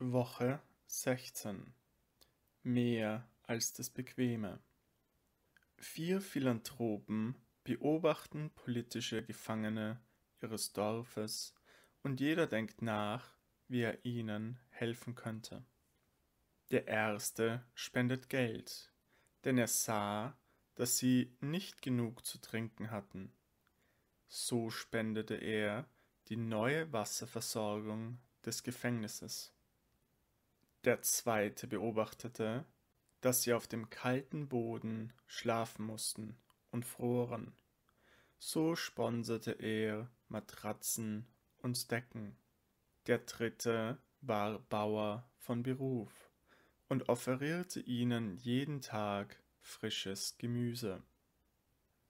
Woche 16 Mehr als das Bequeme Vier Philanthropen beobachten politische Gefangene ihres Dorfes und jeder denkt nach, wie er ihnen helfen könnte. Der erste spendet Geld, denn er sah, dass sie nicht genug zu trinken hatten. So spendete er die neue Wasserversorgung des Gefängnisses. Der zweite beobachtete, dass sie auf dem kalten Boden schlafen mussten und froren. So sponserte er Matratzen und Decken. Der dritte war Bauer von Beruf und offerierte ihnen jeden Tag frisches Gemüse.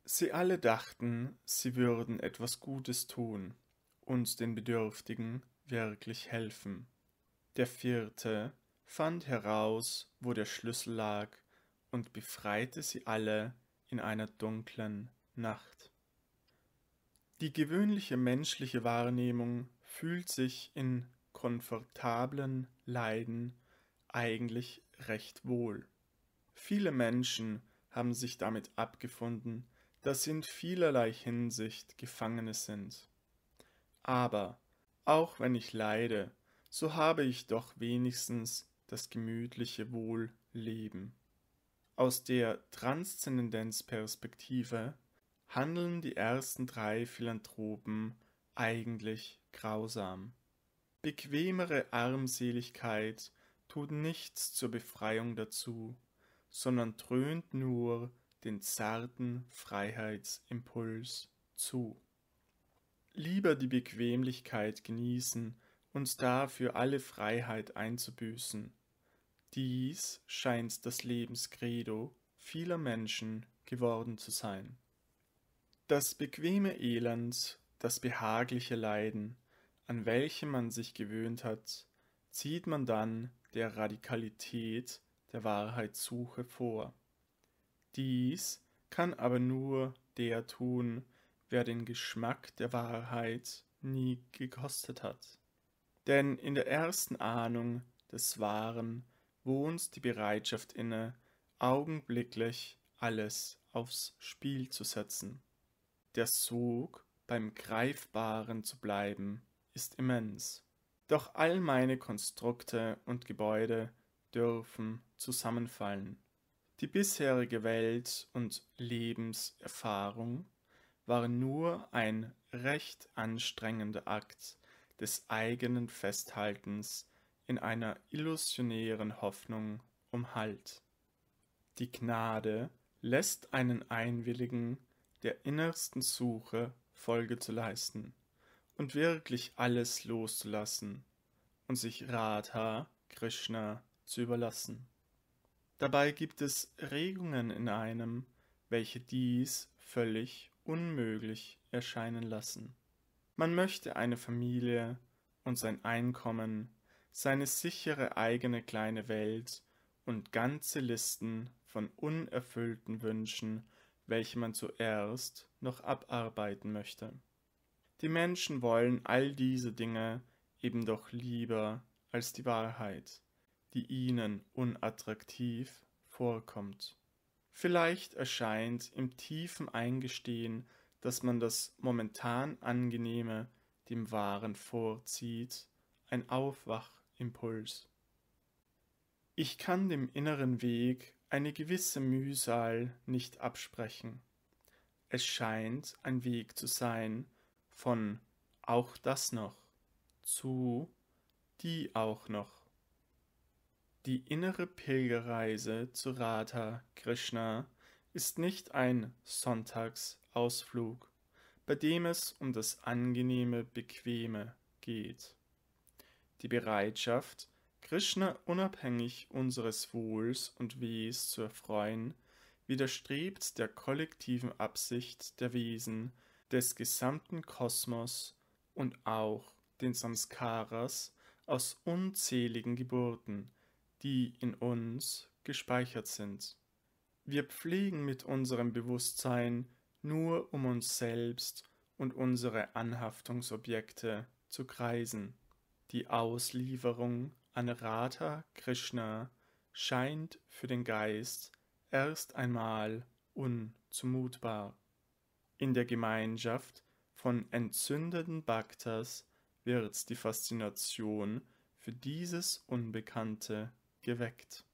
Sie alle dachten, sie würden etwas Gutes tun und den Bedürftigen wirklich helfen. Der vierte fand heraus, wo der Schlüssel lag, und befreite sie alle in einer dunklen Nacht. Die gewöhnliche menschliche Wahrnehmung fühlt sich in komfortablen Leiden eigentlich recht wohl. Viele Menschen haben sich damit abgefunden, dass sie in vielerlei Hinsicht Gefangene sind. Aber auch wenn ich leide, so habe ich doch wenigstens das gemütliche Wohlleben. Aus der Transzendenzperspektive handeln die ersten drei Philanthropen eigentlich grausam. Bequemere Armseligkeit tut nichts zur Befreiung dazu, sondern dröhnt nur den zarten Freiheitsimpuls zu. Lieber die Bequemlichkeit genießen, uns dafür alle Freiheit einzubüßen. Dies scheint das Lebenscredo vieler Menschen geworden zu sein. Das bequeme Elend, das behagliche Leiden, an welchem man sich gewöhnt hat, zieht man dann der Radikalität der Wahrheitssuche vor. Dies kann aber nur der tun, wer den Geschmack der Wahrheit nie gekostet hat. Denn in der ersten Ahnung des Wahren wohnt die Bereitschaft inne, augenblicklich alles aufs Spiel zu setzen. Der Sog, beim Greifbaren zu bleiben, ist immens. Doch all meine Konstrukte und Gebäude dürfen zusammenfallen. Die bisherige Welt- und Lebenserfahrung war nur ein recht anstrengender Akt des eigenen Festhaltens in einer illusionären Hoffnung um Halt. Die Gnade lässt einen einwilligen, der innersten Suche Folge zu leisten und wirklich alles loszulassen und sich Radha Krishna zu überlassen. Dabei gibt es Regungen in einem, welche dies völlig unmöglich erscheinen lassen. Man möchte eine Familie und sein Einkommen, seine sichere eigene kleine Welt und ganze Listen von unerfüllten Wünschen, welche man zuerst noch abarbeiten möchte. Die Menschen wollen all diese Dinge eben doch lieber als die Wahrheit, die ihnen unattraktiv vorkommt. Vielleicht erscheint im tiefen Eingestehen dass man das momentan Angenehme dem Wahren vorzieht, ein Aufwachimpuls. Ich kann dem inneren Weg eine gewisse Mühsal nicht absprechen. Es scheint ein Weg zu sein von auch das noch zu die auch noch. Die innere Pilgerreise zu Radha Krishna ist nicht ein Sonntags Ausflug, bei dem es um das angenehme, bequeme geht. Die Bereitschaft, Krishna unabhängig unseres Wohls und Wehs zu erfreuen, widerstrebt der kollektiven Absicht der Wesen des gesamten Kosmos und auch den Samskaras aus unzähligen Geburten, die in uns gespeichert sind. Wir pflegen mit unserem Bewusstsein nur um uns selbst und unsere Anhaftungsobjekte zu kreisen. Die Auslieferung an Radha Krishna scheint für den Geist erst einmal unzumutbar. In der Gemeinschaft von entzündeten Bhaktas wird die Faszination für dieses Unbekannte geweckt.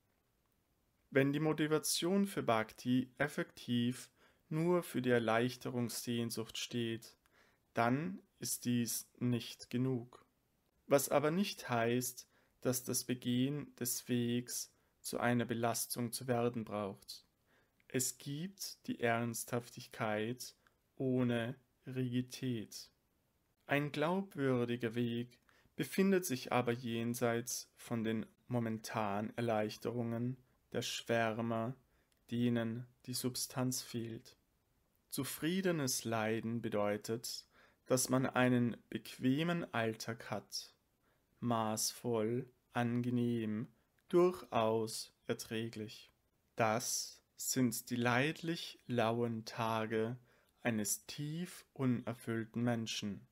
Wenn die Motivation für Bhakti effektiv nur für die Erleichterungssehnsucht steht, dann ist dies nicht genug. Was aber nicht heißt, dass das Begehen des Wegs zu einer Belastung zu werden braucht. Es gibt die Ernsthaftigkeit ohne Rigidität. Ein glaubwürdiger Weg befindet sich aber jenseits von den momentanen Erleichterungen der Schwärmer denen die Substanz fehlt. Zufriedenes Leiden bedeutet, dass man einen bequemen Alltag hat, maßvoll, angenehm, durchaus erträglich. Das sind die leidlich lauen Tage eines tief unerfüllten Menschen,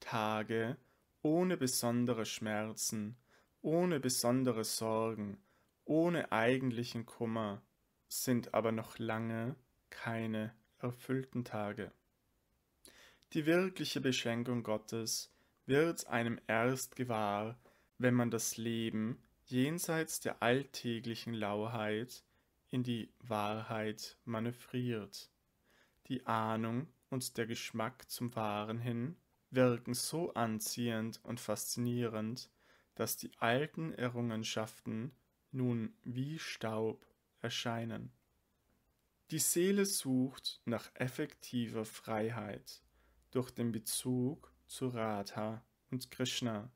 Tage ohne besondere Schmerzen, ohne besondere Sorgen, ohne eigentlichen Kummer, sind aber noch lange keine erfüllten Tage. Die wirkliche Beschenkung Gottes wird einem erst gewahr, wenn man das Leben jenseits der alltäglichen Lauheit in die Wahrheit manövriert. Die Ahnung und der Geschmack zum Wahren hin wirken so anziehend und faszinierend, dass die alten Errungenschaften nun wie Staub erscheinen. Die Seele sucht nach effektiver Freiheit durch den Bezug zu Radha und Krishna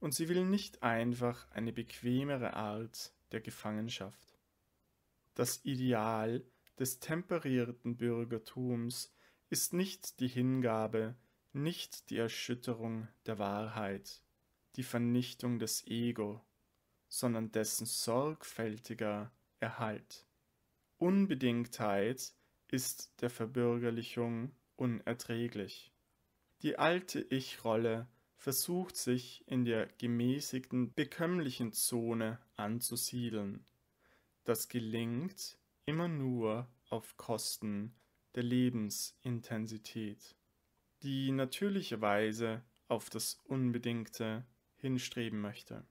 und sie will nicht einfach eine bequemere Art der Gefangenschaft. Das Ideal des temperierten Bürgertums ist nicht die Hingabe, nicht die Erschütterung der Wahrheit, die Vernichtung des Ego, sondern dessen sorgfältiger Erhalt. Unbedingtheit ist der Verbürgerlichung unerträglich. Die alte Ich-Rolle versucht sich in der gemäßigten, bekömmlichen Zone anzusiedeln. Das gelingt immer nur auf Kosten der Lebensintensität, die natürlicherweise auf das Unbedingte hinstreben möchte.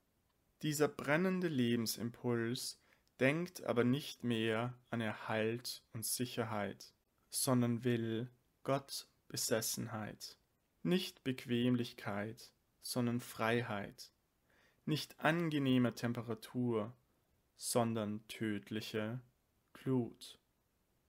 Dieser brennende Lebensimpuls denkt aber nicht mehr an Erhalt und Sicherheit, sondern will Gottbesessenheit, nicht Bequemlichkeit, sondern Freiheit, nicht angenehme Temperatur, sondern tödliche Glut.